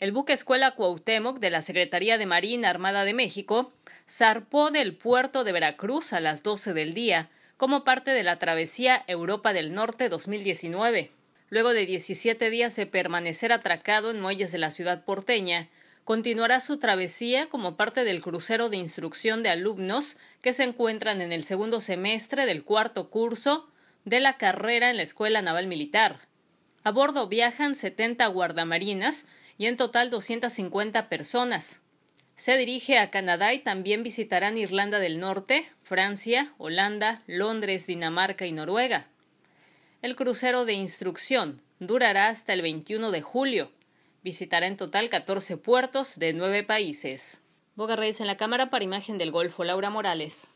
El buque Escuela Cuauhtémoc de la Secretaría de Marina Armada de México zarpó del puerto de Veracruz a las 12 del día como parte de la travesía Europa del Norte 2019. Luego de 17 días de permanecer atracado en muelles de la ciudad porteña, continuará su travesía como parte del crucero de instrucción de alumnos que se encuentran en el segundo semestre del cuarto curso de la carrera en la Escuela Naval Militar. A bordo viajan 70 guardamarinas y en total 250 personas. Se dirige a Canadá y también visitarán Irlanda del Norte, Francia, Holanda, Londres, Dinamarca y Noruega. El crucero de instrucción durará hasta el 21 de julio. Visitará en total 14 puertos de 9 países. Boga Reyes en la Cámara para Imagen del Golfo, Laura Morales.